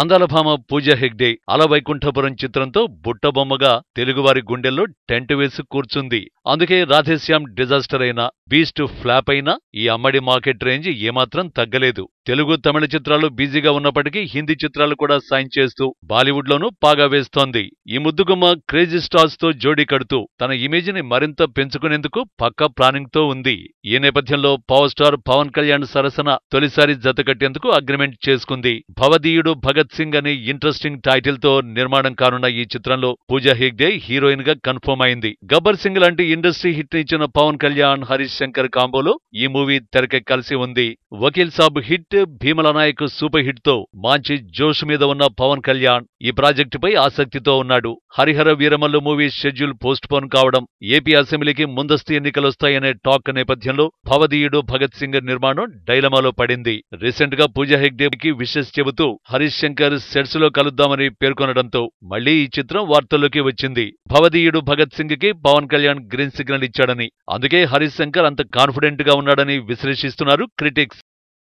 అందలభామ పూజ హెగ్డే అలవైకుంఠపురం చిత్రంతో బుట్టబొమ్మగా తెలుగువారి గుండెల్లో టెంట్ వేసి కూర్చుంది అందుకే రాధేశ్యాం డిజాస్టర్ అయినా టు ఫ్లాప్ అయినా ఈ అమ్మడి మార్కెట్ రేంజ్ ఏమాత్రం తగ్గలేదు తెలుగు తమిళ చిత్రాలు బిజీగా ఉన్నప్పటికీ హిందీ చిత్రాలు కూడా సైన్ చేస్తూ బాలీవుడ్లోనూ పాగా వేస్తోంది ఈ ముద్దుగుమ్మ క్రేజీ స్టార్స్ తో జోడీ కడుతూ తన ఇమేజ్ని మరింత పెంచుకునేందుకు పక్క ప్లానింగ్తో ఉంది ఈ నేపథ్యంలో పవర్ స్టార్ పవన్ కళ్యాణ్ సరసన తొలిసారి జతకట్టేందుకు అగ్రిమెంట్ చేసుకుంది భవదీయుడు భగ భగత్ సింగ్ అనే ఇంట్రెస్టింగ్ టైటిల్ తో నిర్మాణం కానున్న ఈ చిత్రంలో పూజా హెగ్డే హీరోయిన్ గా కన్ఫర్మ్ అయింది గబ్బర్ సింగ్ లాంటి ఇండస్ట్రీ హిట్ ఇచ్చిన పవన్ కళ్యాణ్ హరీష్ శంకర్ కాంబోలో ఈ మూవీ తెరకెక్కాల్సి ఉంది Vakeel Saab hit Bheemla Nayak super hit తో మంచి జోష్ మీద ఉన్న పవన్ కళ్యాణ్ ఈ పై ఆసక్తితో ఉన్నాడు Harihara Veeramallu movie schedule postpone కావడం ఏపీ అసెంబ్లీకి ముందస్తు ఎన్నికలొస్తాయనే టాక్ నేపథ్యంలో భవదీయుడు భగత్ సింగ్ నిర్మాణం డైలమాలో పడింది రీసెంట్ గా పూజా హెగ్డే కి విషెస్ చెబుతూ హరీష్ శంకర్ సెట్స్ లో కలుద్దామని పేర్కొనడంతో మళ్లీ ఈ చిత్రం వార్తల్లోకి వచ్చింది భవదీయుడు భగత్ సింగ్ కి పవన్ కళ్యాణ్ గ్రీన్ సిగ్నల్ ఇచ్చాడని అందుకే హరీష్ శంకర్ అంత కాన్ఫిడెంట్ గా ఉన్నాడని విశ్లేషిస్తున్నారు క్రిటిక్స్